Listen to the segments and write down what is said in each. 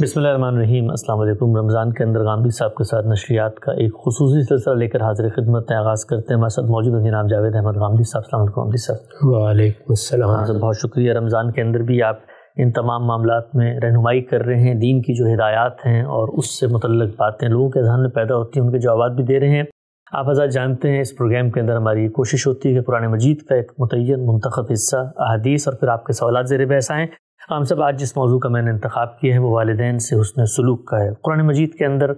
बिसमीम अल्लाम रमज़ान के अंदर गांधी साहब के साथ नशरियात का एक खसूस सिलसिला लेकर हाजिर खिदमत में आगाज़ करते हैं हमारे साथ मौजूद हैं जनाब जावेद अहमद गांधी साहब अल्लाम गांधी साहब वाले बहुत शुक्रिया रमज़ान के अंदर भी आप इन तमाम मामला में रहनुमाई कर रहे हैं दीन की जो हिदायत हैं और उससे मुतलक बातें लोगों के जहन में पैदा होती हैं उनके जवाब भी दे रहे हैं आप आज़ाद जानते हैं इस प्रोग्राम के अंदर हमारी कोशिश होती है कि पुरानी मजीद का एक मुतन मंतखब हिस्सा अहदीस और फिर आपके सवाल जेर बहस आएँ तो हम सब आज जिस मौजू का मैंने इंतखा किया है वो वालदेन से हसन सलूक का है कुरान मजीद के अंदर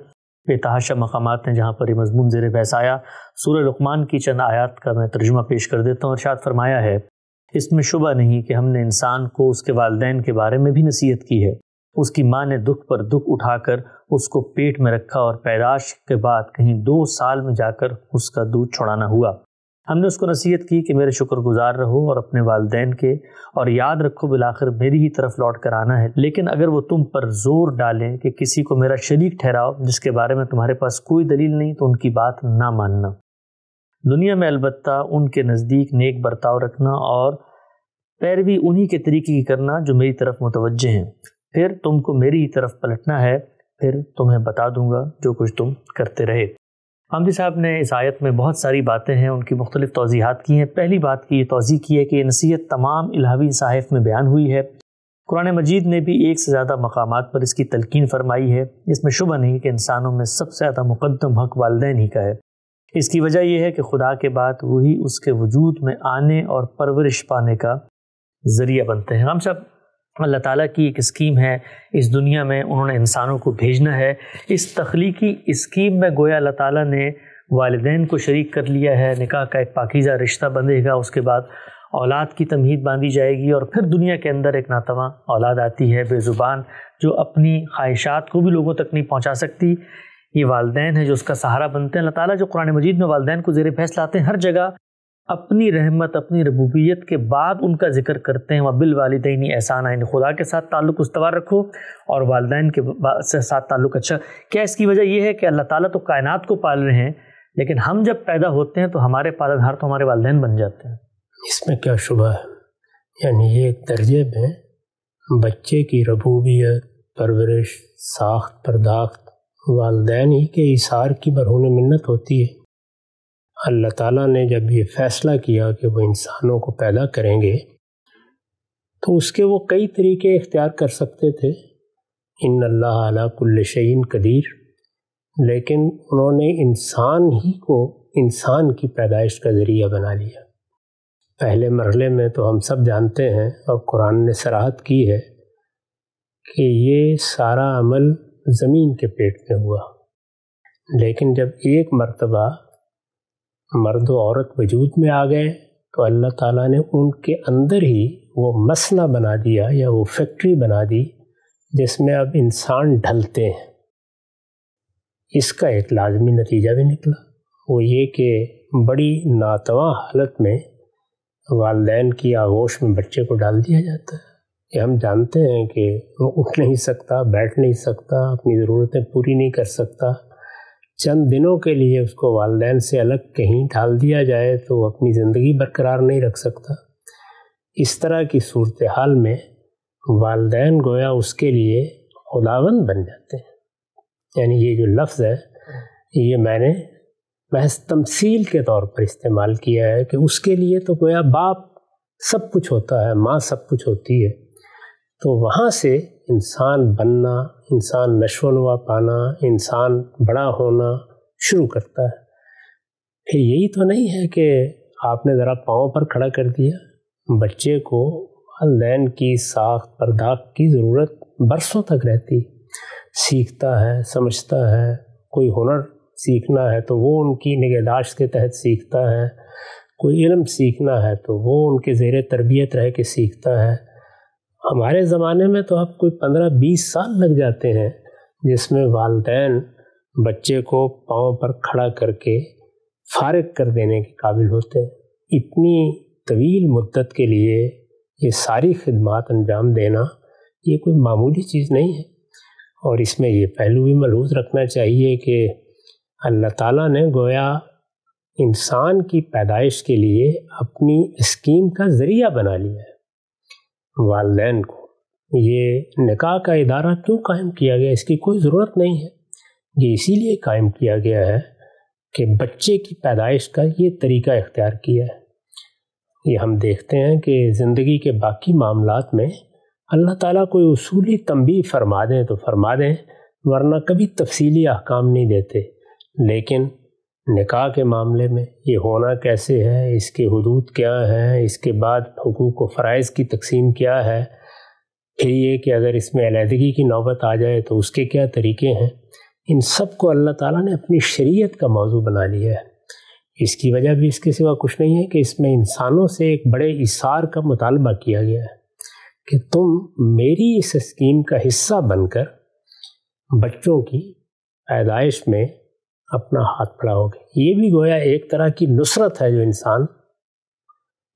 बेतहाशा मकाम हैं जहाँ पर ये मजमून जेर बहस आया सूर लकमान की चंद आयात का मैं तर्जुमा पेश कर देता हूँ और शायद फरमाया है इसमें शुबा नहीं कि हमने इंसान को उसके वालदेन के बारे में भी नसीहत की है उसकी माँ ने दुख पर दुख उठाकर उसको पेट में रखा और पैदाश के बाद कहीं दो साल में जाकर उसका दूध छुड़ाना हुआ हमने उसको नसीहत की कि मेरे शुक्रगुजार रहो और अपने वालदेन के और याद रखो बिलाखिर मेरी ही तरफ लौट कर आना है लेकिन अगर वो तुम पर जोर डालें कि किसी को मेरा शरीक ठहराओ जिसके बारे में तुम्हारे पास कोई दलील नहीं तो उनकी बात ना मानना दुनिया में अलबत् उनके नज़दीक नेक बर्ताव रखना और पैरवी उन्हीं के तरीके की करना जो मेरी तरफ मुतवजह हैं फिर तुमको मेरी ही तरफ पलटना है फिर तुम्हें बता दूंगा जो कुछ तुम करते रहे हमदी साहब ने इस आयत में बहुत सारी बातें हैं उनकी मुख्तलिफ तोजीहत की हैं पहली बात की ये तोज़ी की है कि नसीहत तमाम इलाहवी साहिफ में बयान हुई है कुरान मजीद ने भी एक से ज़्यादा मकाम पर इसकी तलकिन फरमाई है इसमें शुभ नहीं कि इंसानों में सबसे ज़्यादा मुकदम हक वालदेन ही का है इसकी वजह यह है कि खुदा के बाद वही उसके वजूद में आने और परवरिश पाने का ज़रिया बनते हैं हम सब अल्लाह ताला की एक स्कीम है इस दुनिया में उन्होंने इंसानों को भेजना है इस तख्लीकी स्कीम में गोया अल्लाह ताला ने वालदेन को शरीक कर लिया है निकाह का एक पाकिज़ा रिश्ता बंधेगा उसके बाद औलाद की तमहीद बांधी जाएगी और फिर दुनिया के अंदर एक नातवा औलाद आती है बेज़ुबान जो अपनी ख्वाहिशात को भी लोगों तक नहीं पहुँचा सकती ये वालदेन है जो उसका सहारा बनते हैं अल्लाह ताला जो कुरान मजीद में वालदेन को ज़ेर फैसला आते हैं हर जगह अपनी रहमत अपनी रबूबियत के बाद उनका जिक्र करते हैं वह बिल वालदी एहसान आइन खुदा के साथ ताल्लुक उसवार रखो और वालदेन के साथ ताल्लुक अच्छा क्या इसकी वजह यह है कि अल्लाह ताला तो कायनात को पाल रहे हैं लेकिन हम जब पैदा होते हैं तो हमारे पालनहार तो हमारे वालदेन बन जाते हैं इसमें क्या शुभ है यानी ये एक तरजेब है बच्चे की रबूबियत परवरिश साख्त परदाख्त वालदेन ही के इशार की बरहून मन्नत होती है अल्लाह ताला ने जब ये फ़ैसला किया कि वो इंसानों को पैदा करेंगे तो उसके वो कई तरीके इख्तियार कर सकते थे इन अल्लाह आला कुल्ल कदीर लेकिन उन्होंने इंसान ही को इंसान की पैदाइश का ज़रिया बना लिया पहले मरहले में तो हम सब जानते हैं और कुरान ने सराहत की है कि ये सारा अमल ज़मीन के पेट में हुआ लेकिन जब एक मरतबा मर्द और औरत वजूद में आ गए तो अल्लाह ताला ने उनके अंदर ही वो मसना बना दिया या वो फैक्ट्री बना दी जिसमें अब इंसान ढलते हैं इसका एक लाजमी नतीजा भी निकला वो ये कि बड़ी नातवा हालत में वालदेन की आगोश में बच्चे को डाल दिया जाता है कि हम जानते हैं कि वो उठ नहीं सकता बैठ नहीं सकता अपनी ज़रूरतें पूरी नहीं कर सकता चंद दिनों के लिए उसको वालदेन से अलग कहीं ढाल दिया जाए तो वो अपनी ज़िंदगी बरकरार नहीं रख सकता इस तरह की सूरत हाल में वालदेन गोया उसके लिए खुदावंद बन जाते हैं यानी ये जो लफ्ज़ है ये मैंने महज तमसील के तौर पर इस्तेमाल किया है कि उसके लिए तो गोया बाप सब कुछ होता है माँ सब कुछ होती है तो वहाँ से इंसान बनना इंसान नशोनवा पाना इंसान बड़ा होना शुरू करता है फिर यही तो नहीं है कि आपने ज़रा पाँव पर खड़ा कर दिया बच्चे को वालदेन की साख पर दाख की ज़रूरत बरसों तक रहती सीखता है समझता है कोई हुनर सीखना है तो वो उनकी निगहदाश्त के तहत सीखता है कोई इलम सीखना है तो वो उनके ज़ेर तरबियत रह के सीखता है हमारे ज़माने में तो अब कोई पंद्रह बीस साल लग जाते हैं जिसमें वालदेन बच्चे को पाँव पर खड़ा करके फारग कर देने के काबिल होते हैं इतनी तवील मुद्दत के लिए ये सारी खदमात अंजाम देना ये कोई मामूली चीज़ नहीं है और इसमें ये पहलू भी मलूज रखना चाहिए कि अल्लाह ताला ने गोया इंसान की पैदाइश के लिए अपनी स्कीम का ज़रिया बना लिया है वालदेन को ये निकाह का इदारा क्यों कायम किया गया इसकी कोई ज़रूरत नहीं है ये इसीलिए कायम किया गया है कि बच्चे की पैदाइश का ये तरीका इख्तियार किया है ये हम देखते हैं कि ज़िंदगी के बाकी मामला में अल्लाह ताला कोई उसूली तंबी फरमा दें तो फरमा दें वरना कभी तफसीली अहकाम नहीं देते लेकिन निकाह के मामले में ये होना कैसे है इसके हदूद क्या हैं इसके बाद हकूक़ व फ़रज़ की तकसीम क्या है फिर ये कि अगर इसमें अलीहदगी की नौबत आ जाए तो उसके क्या तरीके हैं इन सब को अल्लाह ताला ने अपनी शरीयत का मौजू बना लिया है इसकी वजह भी इसके सिवा कुछ नहीं है कि इसमें इंसानों से एक बड़े इसार का मुतालबा किया गया है कि तुम मेरी इस स्कीम का हिस्सा बनकर बच्चों की पैदाइश में अपना हाथ फैलाओगे ये भी गोया एक तरह की नुसरत है जो इंसान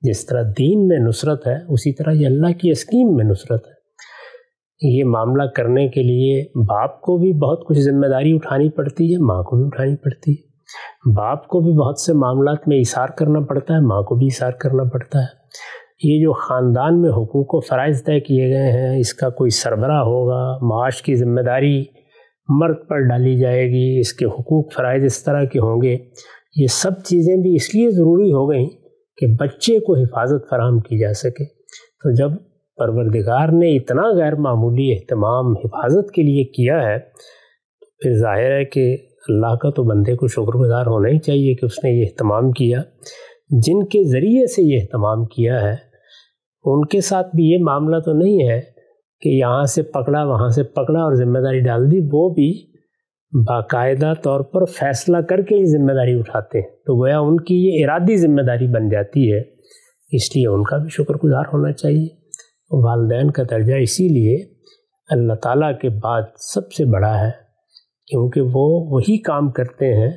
जिस तरह दीन में नुसरत है उसी तरह ये अल्लाह की स्कीम में नुसरत है ये मामला करने के लिए बाप को भी बहुत कुछ जिम्मेदारी उठानी पड़ती है माँ को भी उठानी पड़ती है बाप को भी बहुत से मामला में इशार करना पड़ता है माँ को भी इशार करना पड़ता है ये जो ख़ानदान में हकूक़ व फ़रज़ तय किए गए हैं इसका कोई सरबरा होगा माश की ज़िम्मेदारी मर्द पर डाली जाएगी इसके हकूक़ फ़रज़ इस तरह के होंगे ये सब चीज़ें भी इसलिए ज़रूरी हो गई कि बच्चे को हिफाजत फराम की जा सके तो जब परवरदिगार ने इतना गैर मामूली अहतमाम हिफाजत के लिए किया है तो फिर ज़ाहिर है कि अल्लाह का तो बंदे को शुक्रगुजार होना ही चाहिए कि उसने ये अहतमाम किया जिनके ज़रिए से ये अहतमाम किया है उनके साथ भी ये मामला तो नहीं है कि यहाँ से पकड़ा वहाँ से पकड़ा और ज़िम्मेदारी डाल दी वो भी बाकायदा तौर पर फैसला करके ही ज़िम्मेदारी उठाते हैं तो गोया उनकी ये इरादी ज़िम्मेदारी बन जाती है इसलिए उनका भी शुक्रगुजार होना चाहिए वालदेन का दर्जा इसीलिए अल्लाह ताला के बाद सबसे बड़ा है क्योंकि वो वही काम करते हैं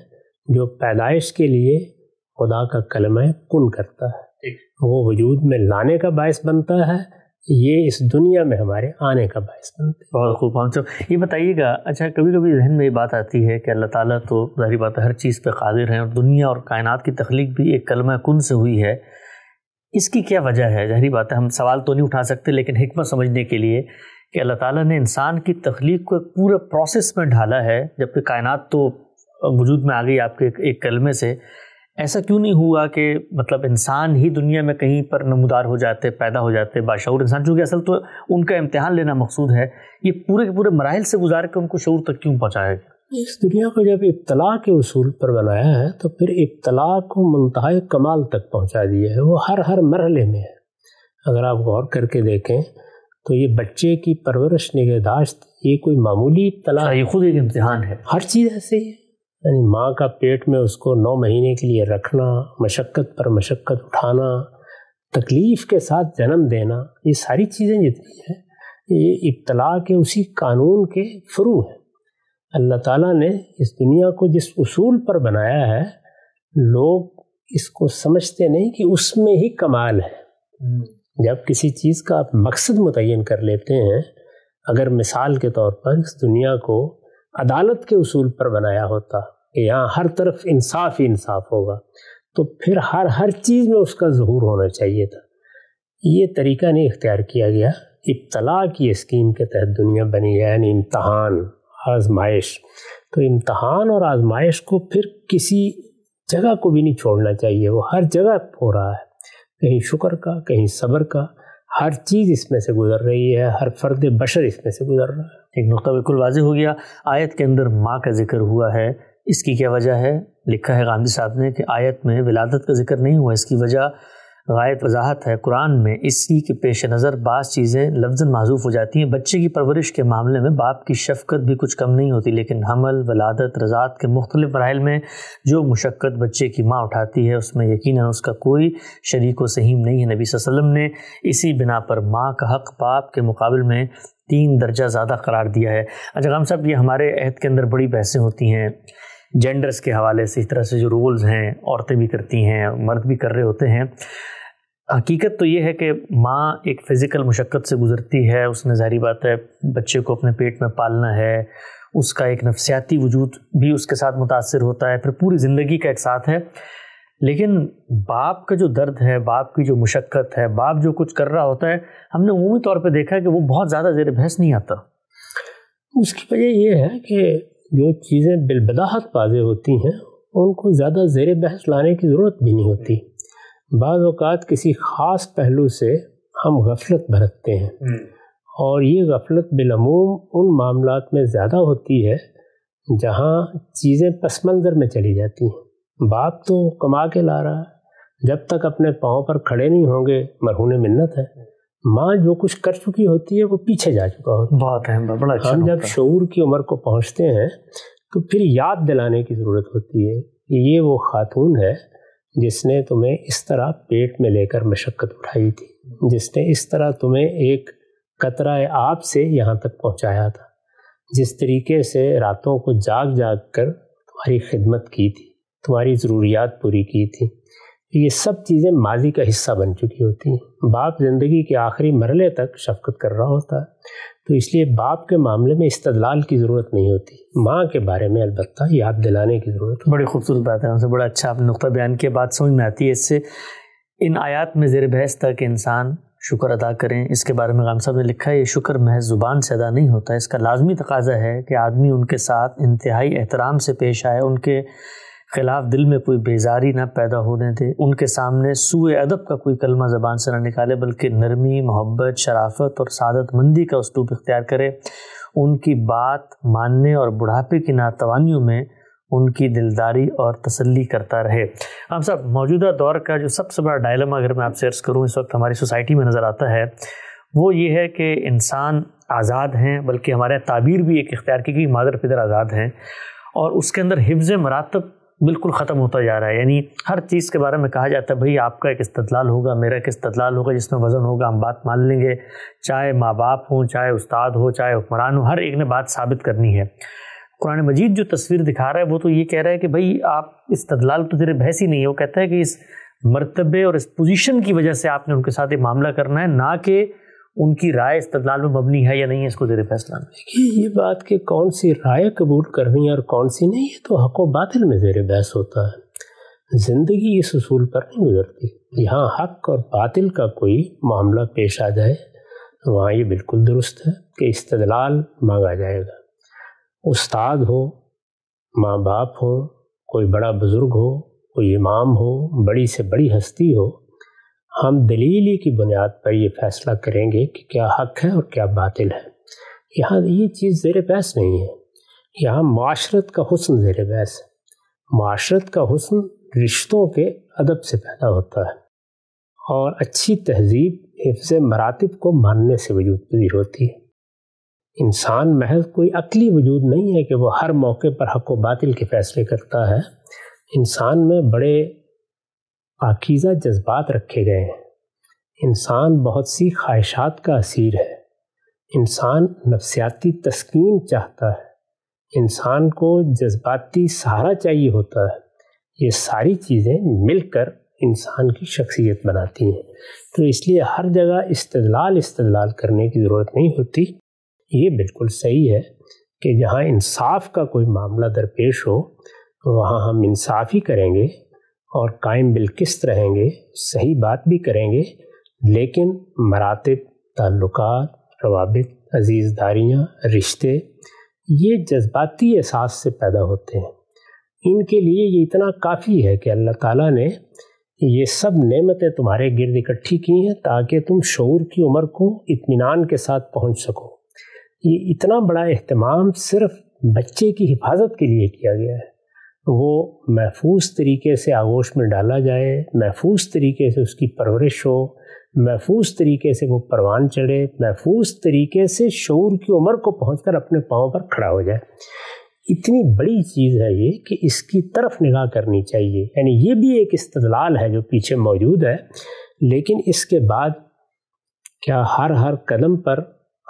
जो पैदाइश के लिए खुदा का कलम कन करता है वो वजूद में लाने का बायस बनता है ये इस दुनिया में हमारे आने का बायस बनते हैं बहुत खूब हम ये बताइएगा अच्छा कभी कभी जहन में ये बात आती है कि अल्लाह ताला तो जहरी बात हर चीज़ पे कादिर हैं और दुनिया और कायनात की तख्लीक भी एक कलमा कन से हुई है इसकी क्या वजह है जहरी बात है हम सवाल तो नहीं उठा सकते लेकिन हमत समझने के लिए कि अल्लाह ताला ने इंसान की तख्लीक को एक पूरे प्रोसेस में ढाला है जबकि कायनात तो वजूद में आ गई आपके एक कलमे से ऐसा क्यों नहीं हुआ कि मतलब इंसान ही दुनिया में कहीं पर नमदार हो जाते पैदा हो जाते बाशूर इंसान चूँकि असल तो उनका इम्तहान लेना मकसूद है ये पूरे के पूरे मराहल से गुजार के उनको शूर तक क्यों पहुँचाया गया इस दुनिया को जब इब्तला के असूल पर बनाया है तो फिर इब्तला को मनतहा कमाल तक पहुँचा दिया है वो हर हर मरहले में है अगर आप गौर करके देखें तो ये बच्चे की परवरिश निगहदाश्त ये कोई मामूली इब्तला अच्छा, ये खुद एक इम्तहान है हर चीज़ ऐसे ही है यानी माँ का पेट में उसको नौ महीने के लिए रखना मशक्क़त पर मशक्क़त उठाना तकलीफ़ के साथ जन्म देना ये सारी चीज़ें जितनी हैं ये इब्तला के उसी कानून के फ्रू हैं अल्लाह ताला ने इस दुनिया को जिस उसूल पर बनाया है लोग इसको समझते नहीं कि उसमें ही कमाल है हम्म। जब किसी चीज़ का आप मकसद मुतिन कर लेते हैं अगर मिसाल के तौर पर इस दुनिया को अदालत के उसूल पर बनाया होता कि यहाँ हर तरफ इंसाफ ही इंसाफ होगा तो फिर हर हर चीज़ में उसका ज़हूर होना चाहिए था ये तरीका नहीं इख्तियार किया गया इब्तला की स्कीम के तहत दुनिया बनी है यानी इम्तहान आजमाइश तो इम्तहान और आजमाइश को फिर किसी जगह को भी नहीं छोड़ना चाहिए वो हर जगह हो रहा है कहीं शुक्र का कहीं सब्र का हर चीज़ इसमें से गुज़र रही है हर फर्द बशर इसमें से गुज़र रहा है एक नुकता बिल्कुल वाज हो गया आयत के अंदर माँ का जिक्र हुआ है इसकी क्या वजह है लिखा है गांधी साहब ने कि आयत में विलादत का जिक्र नहीं हुआ इसकी वजह गायत वजाहत है कुरान में इसी के पेश नज़र बाज़ चीज़ें लफ्ज माजूफ़ हो जाती हैं बच्चे की परवरिश के मामले में बाप की शफकत भी कुछ कम नहीं होती लेकिन हमल वलादत रजात के मुख्तलिफ मराइल में जो मुशक्क़त बच्चे की माँ उठाती है उसमें यकीन उसका कोई शरीक व सहीम नहीं है नबी वसम ने इसी बिना पर माँ का हक़ बाप के मुकाबले में तीन दर्जा ज़्यादा करार दिया है अच्छा गम साहब ये हमारे अहद के अंदर बड़ी बहसें होती हैं जेंडर्स के हवाले से इस तरह से जो रोल्स हैं औरतें भी करती हैं मर्द भी कर रहे होते हैं हकीकत तो ये है कि माँ एक फ़िज़िकल मशक्क़त से गुज़रती है उसने ज़ाहरी बात है बच्चे को अपने पेट में पालना है उसका एक नफसियाती वजूद भी उसके साथ मुतासर होता है फिर पूरी ज़िंदगी का एक साथ है लेकिन बाप का जो दर्द है बाप की जो मुशक्क़त है बाप जो कुछ कर रहा होता है हमने अमूमी तौर पर देखा है कि वो बहुत ज़्यादा जेर बहस नहीं आता उसकी वजह यह है कि जो चीज़ें बिलबदाहत वाजे होती हैं उनको ज़्यादा जेर बहस लाने की ज़रूरत भी नहीं होती बाज़ात किसी ख़ास पहलू से हम गफलत भरतते हैं हम्म। और ये गफलत बिलमूम उन मामला में ज़्यादा होती है जहाँ चीज़ें पस मंज़र में चली जाती हैं बाप तो कमा के ला रहा है जब तक अपने पाँव पर खड़े नहीं होंगे मरहून मिन्नत है माँ जो कुछ कर चुकी होती है वो पीछे जा चुका होता है बहुत अहम बड़ा अच्छा हम जब शूर की उम्र को पहुँचते हैं तो फिर याद दिलाने की ज़रूरत होती है कि ये वो खातून है जिसने तुम्हें इस तरह पेट में लेकर मशक्क़त उठाई थी जिसने इस तरह तुम्हें एक कतरा आप से यहाँ तक पहुँचाया था जिस तरीके से रातों को जाग जाग कर तुम्हारी खिदमत की थी तुम्हारी ज़रूरियात पूरी की थी ये सब चीज़ें माजी का हिस्सा बन चुकी होती हैं बाप ज़िंदगी के आखिरी मरले तक शफकत कर रहा होता है तो इसलिए बाप के मामले में इस्तलाल की ज़रूरत नहीं होती माँ के बारे में अलबत् याद दिलाने की ज़रूरत बड़ी खूबसूरत बात है उनसे बड़ा अच्छा आप नुक़ा बयान की बात समझ में आती है इससे इन आयात में जेर बहस था कि इंसान शुक्र अदा करें इसके बारे में गाम साहब ने लिखा है ये शुक्र महज ज़ुबान से अदा नहीं होता इसका लाजमी तकाजा है कि आदमी उनके साथ इंतहाई एहतराम से पेश आए उनके खिलाफ दिल में कोई बेजारी ना पैदा होने दे उनके सामने सूए अदब का कोई कलमा ज़बान से ना निकाले बल्कि नरमी मोहब्बत शराफत और सादतमंदी का उसलूब इख्तियार करे उनकी बात मानने और बुढ़ापे की नातवानियों में उनकी दिलदारी और तसल्ली करता रहे हम सब मौजूदा दौर का जो सबसे बड़ा डायलमा अगर मैं आपसे अर्ज़ करूँ इस वक्त हमारी सोसाइटी में नज़र आता है वो ये है कि इंसान आज़ाद हैं बल्कि हमारे ताबीर भी एक इख्तियार की कि मादर फिदर आज़ाद हैं और उसके अंदर हिफ्ज़ मरातब बिल्कुल ख़त्म होता जा रहा है यानी हर चीज़ के बारे में कहा जाता है भाई आपका एक इस्तलाल होगा मेरा एक इस्तलाल होगा जिसमें वज़न होगा हम बात मान लेंगे चाहे माँ बाप हों चाहे उस्ताद हो चाहे हुक्मरान हो हर एक ने बात साबित करनी है कुरान मजीद जो तस्वीर दिखा रहा है वो तो ये कह रहा है कि भाई आप इस्तलाल तो तेरे बहस ही नहीं है वो कहता है कि इस मरतबे और इस पोजीशन की वजह से आपने उनके साथ ये मामला करना है ना कि उनकी राय इस्तलाल में मबनी है या नहीं है इसको जेर फैसला देखिए ये बात कि कौन सी राय कबूल कर रही है और कौन सी नहीं है तो हक व बातिल में जेर बहस होता है ज़िंदगी इस असूल पर नहीं गुजरती यहाँ हक और बातिल का कोई मामला पेश आ जाए तो वहाँ ये बिल्कुल दुरुस्त है कि इस्तलाल मांगा जाएगा उस्ताद हो माँ बाप हो कोई बड़ा बुज़ुर्ग हो कोई इमाम हो बड़ी से बड़ी हस्ती हो हम दलीली की बुनियाद पर यह फैसला करेंगे कि क्या हक है और क्या बातिल है यहाँ ये चीज़ ज़ेर बहस नहीं है यहाँ माशरत का हुसन ज़ेर बहस है माशरत का हुसन रिश्तों के अदब से पैदा होता है और अच्छी तहजीब हिफ्ज मरातब को मानने से वजूद पजीर होती है इंसान महज कोई अकली वजूद नहीं है कि वह हर मौके पर हक व बातिल के फैसले करता है इंसान में बड़े पाकिज़ा जज्बात रखे गए हैं इंसान बहुत सी ख्वाहिशात का असीर है इंसान नफसियाती तस्कीन चाहता है इंसान को जज्बाती सहारा चाहिए होता है ये सारी चीज़ें मिलकर इंसान की शख्सियत बनाती हैं तो इसलिए हर जगह इस्तलाल इस्तलाल करने की ज़रूरत नहीं होती ये बिल्कुल सही है कि जहाँ इंसाफ का कोई मामला दरपेश हो वहाँ हम इंसाफ ही करेंगे और कायम बिलकिस्त रहेंगे सही बात भी करेंगे लेकिन मरातब ताल्लुक रवाबित अजीज़दारियाँ रिश्ते ये जज्बाती एहसास से पैदा होते हैं इनके लिए ये इतना काफ़ी है कि अल्लाह ताला ने ये सब नेमतें तुम्हारे गिरद इकट्ठी की हैं ताकि तुम शोर की उम्र को इत्मीनान के साथ पहुंच सको ये इतना बड़ा अहतमाम सिर्फ बच्चे की हिफाजत के लिए किया गया है वो महफूज तरीके से आगोश में डाला जाए महफूज तरीके से उसकी परवरिश हो महफूज तरीके से वो परवान चढ़े महफूज तरीके से शूर की उम्र को पहुँच कर अपने पाँव पर खड़ा हो जाए इतनी बड़ी चीज़ है ये कि इसकी तरफ निगाह करनी चाहिए यानी ये भी एक इस्तलाल है जो पीछे मौजूद है लेकिन इसके बाद क्या हर हर कदम पर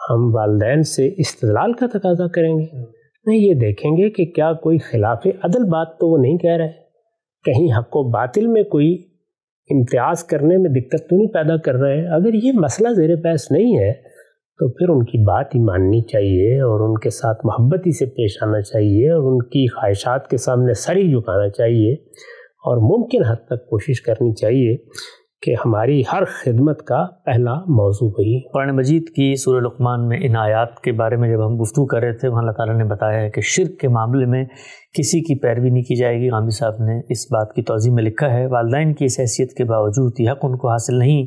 हम वालदेन से इस्तलाल का तकाजा करेंगे में ये देखेंगे कि क्या कोई खिलाफ अदल बात तो वो नहीं कह रहे कहीं हक व बातिल में कोई इम्तियाज़ करने में दिक्कत तो नहीं पैदा कर रहे हैं अगर ये मसला ज़ेर बहस नहीं है तो फिर उनकी बात ही माननी चाहिए और उनके साथ मोहब्बत ही से पेश आना चाहिए और उनकी ख्वाहिशात के सामने सर ही झुकाना चाहिए और मुमकिन हद तक कोशिश करनी चाहिए कि हमारी हर खिदमत का पहला मौजू वही पुरान मजीद की सूर लुकमान में इन आयात के बारे में जब हम गुफ्तू कर रहे थे वहाँ अल्लाह ताला ने बताया है कि शिरक के मामले में किसी की पैरवी नहीं की जाएगी गामी साहब ने इस बात की तोज़ी में लिखा है वालदान की इस हैसियत के बावजूद यह हक उनको हासिल नहीं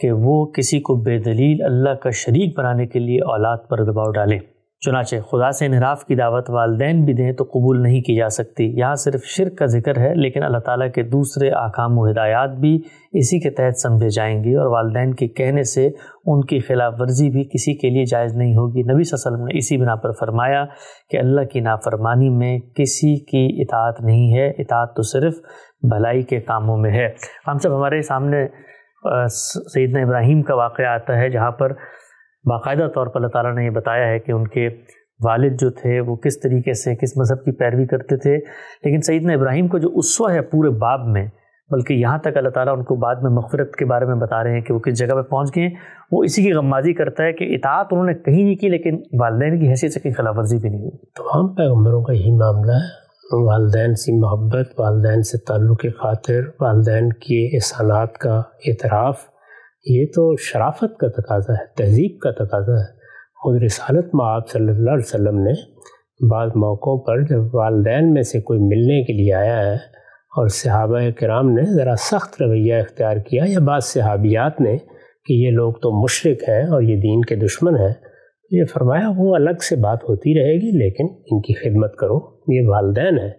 कि वो किसी को बेदलील अल्लाह का शरीक बनाने के लिए औलाद पर दबाव डालें चुनाचे खुदा से इनराफ़ की दावत वालदेन भी दें तो कबूल नहीं की जा सकती यहाँ सिर्फ शिरक का जिक्र है लेकिन अल्लाह ताली के दूसरे आकाम व हिदायत भी इसी के तहत समझे जाएंगी और वालदे के कहने से उनकी खिलाफ वर्जी भी किसी के लिए जायज़ नहीं होगी नबी वसल्लम ने इसी बिना पर फरमाया कि अल्लाह की नाफरमानी में किसी की इतात नहीं है इतात तो सिर्फ भलाई के कामों में है हम सब हमारे सामने सैदना इब्राहिम का वाक़ आता है जहाँ पर बाकायदा तौर पर अल्लाह ताला ने ये बताया है कि उनके वालिद जो थे वो किस तरीके से किस मज़हब की पैरवी करते थे लेकिन ने इब्राहिम को जो उसवा है पूरे बाब में बल्कि यहाँ तक अल्लाह ताला उनको बाद में मफरत के बारे में बता रहे हैं कि वो किस जगह पर पहुँच गए वो इसी की गमबाजी करता है कि इतात उन्होंने कहीं नहीं की लेकिन वालदे की हैसियत से कहीं खिलाफ वर्जी भी नहीं हुई तमाम पैगम्बरों का यही मामला है वालदेन से मोहब्बत वालदेन से ताल्लुक़ खातिर वालदेन के एहसानात का एतराफ़ ये तो शराफत का तकाजा है तहजीब का तकाजा है खुद रसालत में सल्ला वसम ने बाद मौक़ों पर जब वालदेन में से कोई मिलने के लिए आया है और सहाब कराम ने ज़रा सख्त रवैया इख्तियार किया या बाद सहाबियात ने कि ये लोग तो मुशरक हैं और ये दीन के दुश्मन हैं तो ये फरमाया वो अलग से बात होती रहेगी लेकिन इनकी खिदमत करो ये वालदेन है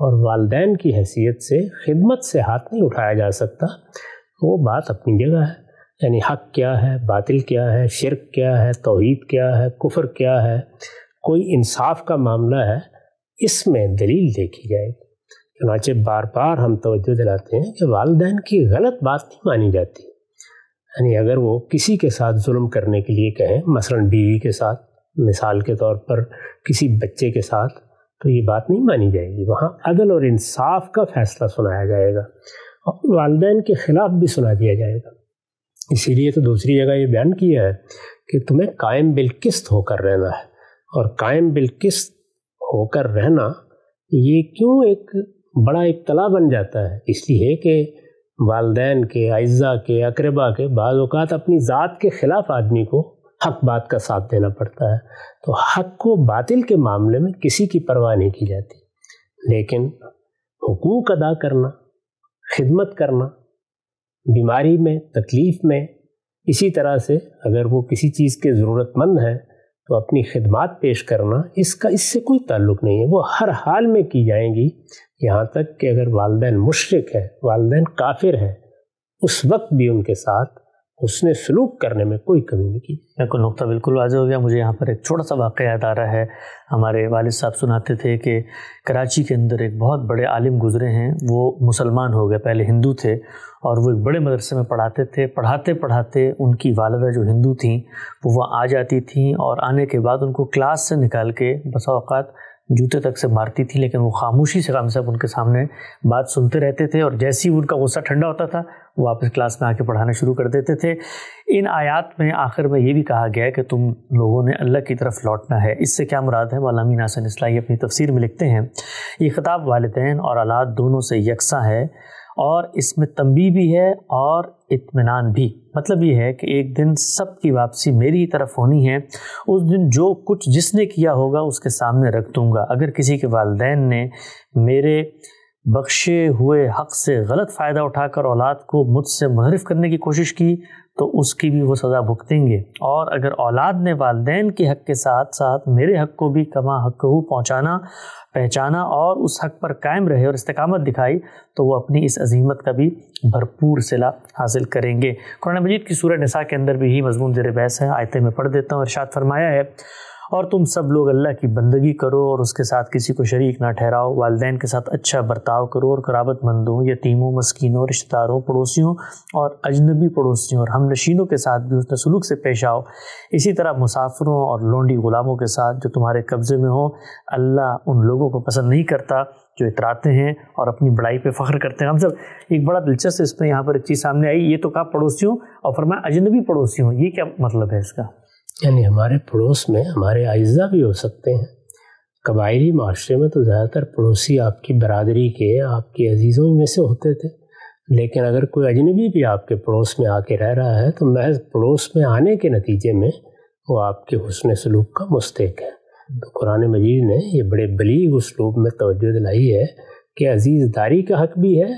और वालदेन की हैसियत से खिदमत से हाथ नहीं उठाया जा सकता वो बात अपनी जगह है यानी हक क्या है बातिल क्या है शिरक क्या है तोहद क्या है कुफर क्या है कोई इंसाफ का मामला है इसमें दलील देखी जाएगी चुनाचे बार बार हम तोज्जो दिलाते हैं कि वालदेन की गलत बात नहीं मानी जाती यानी अगर वो किसी के साथ जुल्म करने के लिए कहें मसलन बीवी के साथ मिसाल के तौर पर किसी बच्चे के साथ तो ये बात नहीं मानी जाएगी वहाँ अदल और इंसाफ का फैसला सुनाया जाएगा और वालदेन के ख़िलाफ़ भी सुना दिया जाएगा इसीलिए तो दूसरी जगह ये बयान किया है कि तुम्हें कायम बिलकिस्त होकर रहना है और कायम बिलकिस्त होकर रहना ये क्यों एक बड़ा इब्तला बन जाता है इसलिए कि वालदेन के अज्जा के अकरबा के बाज़ात अपनी ज़ात के ख़िलाफ़ आदमी को हक बात का साथ देना पड़ता है तो हक को बातिल के मामले में किसी की परवाह नहीं की जाती लेकिन हकूक़ अदा करना खिदमत करना बीमारी में तकलीफ़ में इसी तरह से अगर वो किसी चीज़ के ज़रूरतमंद हैं तो अपनी खिदमत पेश करना इसका इससे कोई ताल्लुक़ नहीं है वो हर हाल में की जाएंगी यहाँ तक कि अगर वालदे मुशरक हैं वालदे काफिर हैं उस वक्त भी उनके साथ उसने सलूक करने में कोई कमी नहीं की बिल्कुल नुकता बिल्कुल वाजह हो गया मुझे यहाँ पर एक छोटा सा वाक़ याद आ रहा है हमारे वाल साहब सुनाते थे कि कराची के अंदर एक बहुत बड़े आलिम गुजरे हैं वो मुसलमान हो गए पहले हिंदू थे और वो एक बड़े मदरसे में पढ़ाते थे पढ़ाते पढ़ाते उनकी वालदा जो हिंदू थी वो वहाँ आ जाती थीं और आने के बाद उनको क्लास से निकाल के बसा जूते तक से मारती थी लेकिन वो खामोशी से खाम साहब उनके सामने बात सुनते रहते थे और जैसे ही उनका गुस्सा ठंडा होता था वो वापस क्लास में आके पढ़ाना शुरू कर देते थे इन आयात में आखिर में ये भी कहा गया है कि तुम लोगों ने अल्लाह की तरफ लौटना है इससे क्या मुराद है वालामी नासन इसलाई अपनी तफसीर में लिखते हैं ये खिताब वालदेन और आलाद दोनों से यकसा है और इसमें तंबी भी है और इत्मीनान भी मतलब ये है कि एक दिन सब की वापसी मेरी तरफ होनी है उस दिन जो कुछ जिसने किया होगा उसके सामने रख दूँगा अगर किसी के वालदे ने मेरे बख्शे हुए हक़ से गलत फ़ायदा उठाकर औलाद को मुझसे मनहरफ करने की कोशिश की तो उसकी भी वो सज़ा भुगतेंगे और अगर औलाद ने वालदेन के हक़ के साथ साथ मेरे हक़ को भी कमा हक़ हो पहुँचाना पहचाना और उस हक़ पर कायम रहे और इस्तकामत दिखाई तो वो अपनी इस अजीमत का भी भरपूर सिला हासिल करेंगे कुरान मजीद की सूरह नसा के अंदर भी यही मजमून ज़र बहस है आयते में पढ़ देता हूँ इर्शाद फरमाया है और तुम सब लोग अल्लाह की बंदगी करो और उसके साथ किसी को शरीक ना ठहराओ वालदेन के साथ अच्छा बर्ताव करो और कराबतमंदों यतीमों मस्किनों रिश्तेदारों पड़ोसियों और अजनबी पड़ोसियों और हम नशीनों के साथ भी उसने सलूक से पेश आओ इसी तरह मुसाफिरों और लोंडी ग़ुलामों के साथ जो तुम्हारे कब्ज़े में हों अल्लाह उन लोगों को पसंद नहीं करता जो इतराते हैं और अपनी बड़ाई पे फख्र करते हैं हम सब एक बड़ा दिलचस्प इसमें यहाँ पर एक चीज़ सामने आई ये तो कहा पड़ोसियों और फरमाया अजनबी पड़ोसियों ये क्या मतलब है इसका यानी हमारे पड़ोस में हमारे अज्जा भी हो सकते हैं कबायली माशरे में तो ज़्यादातर पड़ोसी आपकी बरदरी के आपके अजीज़ों में से होते थे लेकिन अगर कोई अजनबी भी आपके पड़ोस में आके रह रहा है तो महज पड़ोस में आने के नतीजे में वो आपके हसन सलूक का मुस्तक है तो कुरान मजीद ने यह बड़े बलीग उसलूब में तोज्जो दिलाई है कि अजीज़दारी का हक भी है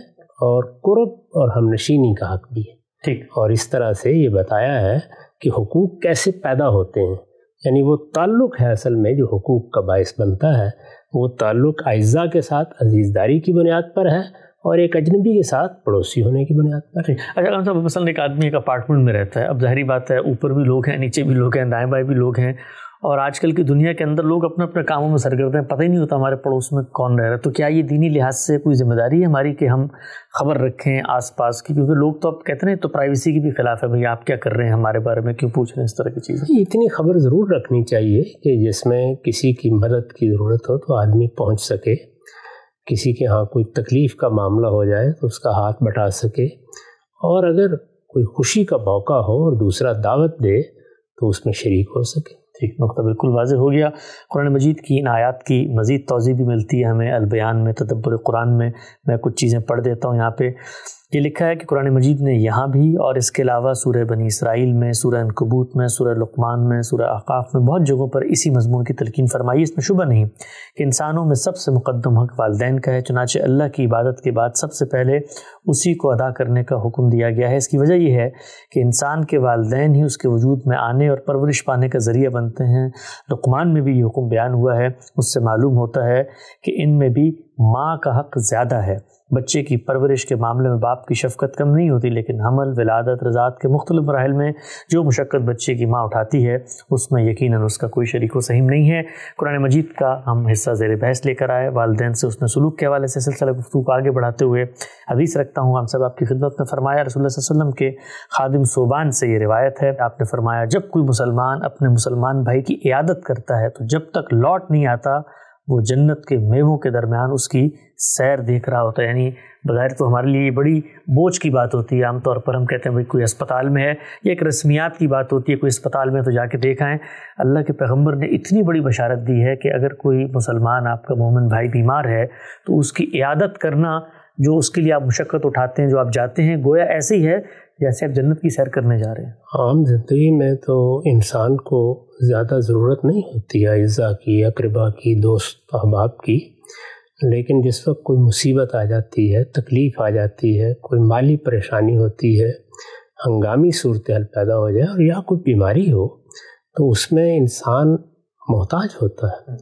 और कुरब और हमनशीनी का हक भी है ठीक और इस तरह से ये बताया है कि हकूक़ कैसे पैदा होते हैं यानी वो ताल्लुक़ है असल में जो हकूक़ का बायस बनता है वो ताल्लुक़ अज्जा के साथ अजीज़दारी की बुनियाद पर है और एक अजनबी के साथ पड़ोसी होने की बुनियाद पर है अच्छा खान साहब मसलन एक आदमी एक अपार्टमेंट में रहता है अब जहरी बात है ऊपर भी लोग हैं नीचे भी लोग हैं दाएँ बाएँ भी लोग हैं और आजकल की दुनिया के अंदर लोग अपने अपने कामों में सरगर्द हैं पता ही नहीं होता हमारे पड़ोस में कौन रह रहा है तो क्या ये दीनी लिहाज से कोई जिम्मेदारी है हमारी कि हम खबर रखें आसपास की क्योंकि लोग तो अब कहते हैं तो प्राइवेसी के भी खिलाफ है भैया आप क्या कर रहे हैं हमारे बारे में क्यों पूछ रहे हैं इस तरह की चीज़ें इतनी खबर ज़रूर रखनी चाहिए कि जिसमें किसी की मदद की ज़रूरत हो तो आदमी पहुँच सके किसी के यहाँ कोई तकलीफ़ का मामला हो जाए तो उसका हाथ बटा सके और अगर कोई खुशी का मौका हो और दूसरा दावत दे तो उसमें शरीक हो सके ठीक नुकता बिल्कुल वाज हो गया कुरान मजीद की इन आयात की मज़ीद तोज़ी भी मिलती है हमें अलबयान में तदब्बर कुरान में मैं कुछ चीज़ें पढ़ देता हूँ यहाँ पे ये लिखा है कि कुरान मजीद ने यहाँ भी और इसके अलावा सूर्य बनी इसराइल में सूर्य कबूत में सूर्य लकमान में सूर्य आकाफ में बहुत जगहों पर इसी मजमून की तलकिन फरमाई इसमें शुभ नहीं कि इंसानों में सबसे मुकदम हक वालदेन का है चुनाच अल्लाह की इबादत के बाद सबसे पहले उसी को अदा करने का हुक्म दिया गया है इसकी वजह यह है कि इंसान के वालदेन ही उसके वजूद में आने और परवरिश पाने का ज़रिया बनते हैं लकमान में भी ये हुक्म बयान हुआ है उससे मालूम होता है कि इन में भी माँ का हक ज़्यादा है बच्चे की परवरिश के मामले में बाप की शफकत कम नहीं होती लेकिन हमल विलादत रजात के मुख्तु मराहल में जो मशक्क़त बच्चे की माँ उठाती है उसमें यकीन उसका कोई शरीक सहीम नहीं है कुरान मजीद का हम हिस्सा जेर बहस लेकर आए वालदेन से उसने सलूक के हवाले से सिलसिला गुफ्तु को आगे बढ़ाते हुए हदीस रखता हूँ हम सब आपकी खिदमत में फरमाया रसोल वसलम के खादिम सोबान से ये रिवायत है आपने फरमाया जब कोई मुसलमान अपने मुसलमान भाई की इयादत करता है तो जब तक लौट नहीं आता वो जन्नत के मेवों के दरमियान उसकी सैर देख रहा होता है यानी बग़ैर तो हमारे लिए बड़ी बोझ की बात होती है आमतौर पर हम कहते हैं भाई कोई अस्पताल में है या एक रस्मियात की बात होती है कोई अस्पताल में तो जाके देखा है अल्लाह के पैगम्बर ने इतनी बड़ी बशारत दी है कि अगर कोई मुसलमान आपका मोमिन भाई बीमार है तो उसकी इयादत करना जो उसके लिए आप मुशक्क़त उठाते हैं जो आप जाते हैं गोया ऐसे ही है जैसे आप जन्नत की सैर करने जा रहे हैं आम ज़िंदगी में तो इंसान को ज़्यादा ज़रूरत नहीं होती है की अकरबा की दोस्त अहबाब की लेकिन जिस वक्त कोई मुसीबत आ जाती है तकलीफ़ आ जाती है कोई माली परेशानी होती है हंगामी सूरत हाल पैदा हो जाए और या कोई बीमारी हो तो उसमें इंसान मोहताज होता है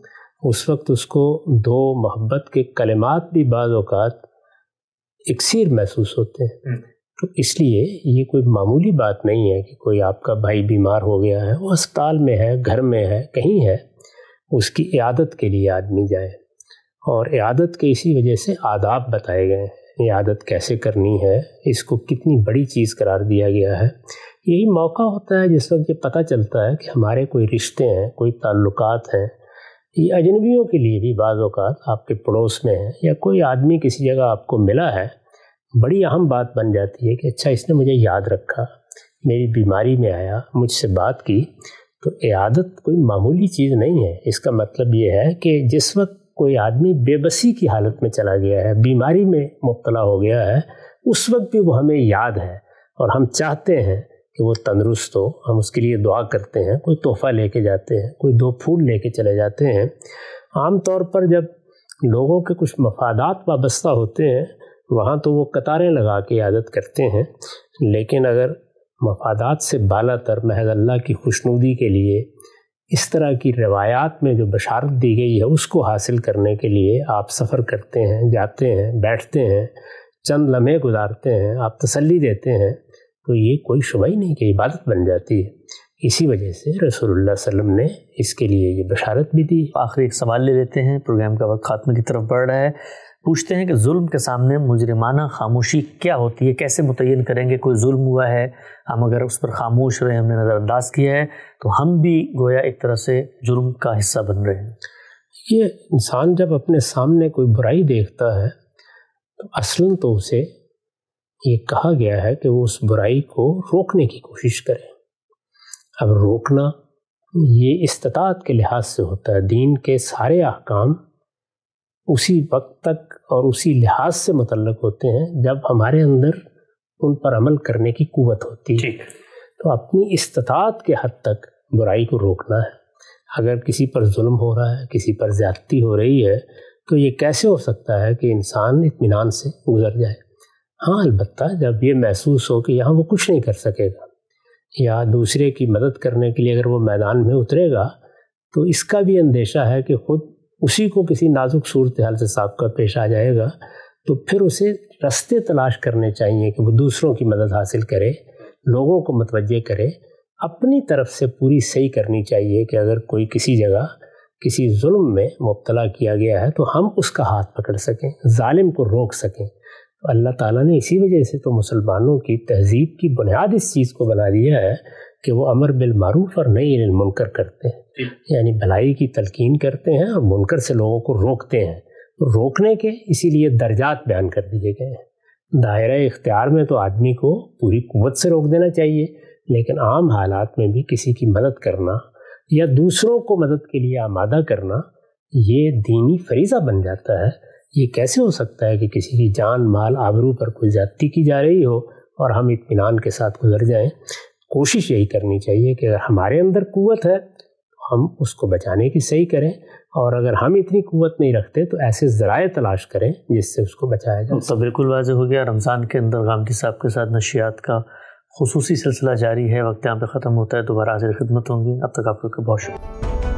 उस वक्त उसको दो मोहब्बत के कलमात भी बाज़ अवत महसूस होते हैं हम्म। तो इसलिए ये कोई मामूली बात नहीं है कि कोई आपका भाई बीमार हो गया है वो अस्पताल में है घर में है कहीं है उसकी इयादत के लिए आदमी जाए और इयादत के इसी वजह से आदाब बताए गए हैं इयादत कैसे करनी है इसको कितनी बड़ी चीज़ करार दिया गया है यही मौका होता है जिस वक्त ये पता चलता है कि हमारे कोई रिश्ते हैं कोई ताल्लुकात हैं ये अजनबियों के लिए भी बाज़ात आपके पड़ोस में है या कोई आदमी किसी जगह आपको मिला है बड़ी अहम बात बन जाती है कि अच्छा इसने मुझे याद रखा मेरी बीमारी में आया मुझसे बात की तो आदत कोई मामूली चीज़ नहीं है इसका मतलब ये है कि जिस वक्त कोई आदमी बेबसी की हालत में चला गया है बीमारी में मुबतला हो गया है उस वक्त भी वो हमें याद है और हम चाहते हैं कि वो तंदरुस्त हो हम उसके लिए दुआ करते हैं कोई तोहफ़ा लेके जाते हैं कोई दो फूल लेके चले जाते हैं आम तौर पर जब लोगों के कुछ मफादात वाबस्ता होते हैं वहाँ तो वो कतारें लगा के आदत करते हैं लेकिन अगर मफादात से बाला तर महज अल्लाह की खुशनुदी के लिए इस तरह की रवायात में जो बशारत दी गई है उसको हासिल करने के लिए आप सफ़र करते हैं जाते हैं बैठते हैं चंद लम्हे गुजारते हैं आप तसल्ली देते हैं तो ये कोई शुभ ही नहीं कि इबादत बन जाती है इसी वजह से रसूलुल्लाह वसल्लम ने इसके लिए ये बशारत भी दी आखिरी एक सवाल ले लेते हैं प्रोग्राम का वक्त खात्मे की तरफ बढ़ रहा है पूछते हैं कि जुल्म के सामने मुजरमाना खामोशी क्या होती है कैसे मुतिन करेंगे कोई जुल्म हुआ है हम अगर उस पर खामोश रहे हमने नज़रअंदाज किया है तो हम भी गोया एक तरह से जुर्म का हिस्सा बन रहे हैं ये इंसान जब अपने सामने कोई बुराई देखता है तो असल तो उसे ये कहा गया है कि वो उस बुराई को रोकने की कोशिश करें अब रोकना ये इस्तात के लिहाज से होता है दीन के सारे अहकाम उसी वक्त तक और उसी लिहाज से मतलब होते हैं जब हमारे अंदर उन पर अमल करने की कुवत होती है तो अपनी इस्तात के हद तक बुराई को रोकना है अगर किसी पर जुल्म हो रहा है किसी पर ज़्यादती हो रही है तो ये कैसे हो सकता है कि इंसान इतमान से गुजर जाए हाँ अलबत् जब ये महसूस हो कि यहाँ वो कुछ नहीं कर सकेगा या दूसरे की मदद करने के लिए अगर वो मैदान में उतरेगा तो इसका भी अंदेशा है कि ख़ुद उसी को किसी नाजुक सूरत हाल से सबका पेश आ जाएगा तो फिर उसे रास्ते तलाश करने चाहिए कि वो दूसरों की मदद हासिल करे लोगों को मतवजह करे अपनी तरफ से पूरी सही करनी चाहिए कि अगर कोई किसी जगह किसी जुल्म में मुबतला किया गया है तो हम उसका हाथ पकड़ सकें ालिम को रोक सकें तो अल्लाह ताला ने इसी वजह से तो मुसलमानों की तहजीब की बुनियाद इस चीज़ को बना दिया है कि वो अमर बिलमारूफ और नई मुनकर करते हैं यानी भलाई की तलकीन करते हैं और मुनकर से लोगों को रोकते हैं रोकने के इसीलिए दर्जात बयान कर दिए गए हैं दायरा इख्तियार में तो आदमी को पूरी कुत से रोक देना चाहिए लेकिन आम हालात में भी किसी की मदद करना या दूसरों को मदद के लिए आमादा करना ये दीनी फरीज़ा बन जाता है ये कैसे हो सकता है कि किसी की जान माल आबरू पर कोई ज़्यादती की जा रही हो और हम इतमान के साथ गुजर जाएं कोशिश यही करनी चाहिए कि अगर हमारे अंदर कुत है हम उसको बचाने की सही करें और अगर हम इतनी कुत नहीं रखते तो ऐसे ज़राए तलाश करें जिससे उसको बचाया जाए तो बिल्कुल वाज हो गया रमज़ान के अंदर गामती साहब के साथ नशियात का खसूसी सिलसिला जारी है वक्त यहाँ पर ख़त्म होता है दोबारा हाजिर खिदमत होंगी अब तक आपका बहुत शुक्रिया